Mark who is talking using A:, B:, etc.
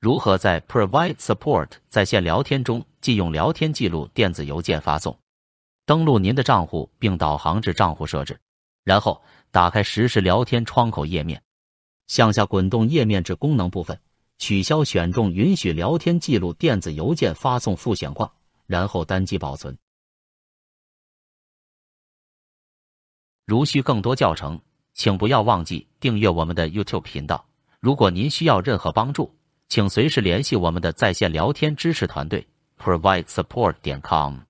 A: 如何在 Provide Support 在线聊天中禁用聊天记录电子邮件发送？登录您的账户并导航至账户设置，然后打开实时聊天窗口页面，向下滚动页面至功能部分，取消选中允许聊天记录电子邮件发送复选框，然后单击保
B: 存。如需更多教程，
A: 请不要忘记订阅我们的 YouTube 频道。如果您需要任何帮助，请随时联系我们的在线聊天支持团队，provide support 点 com。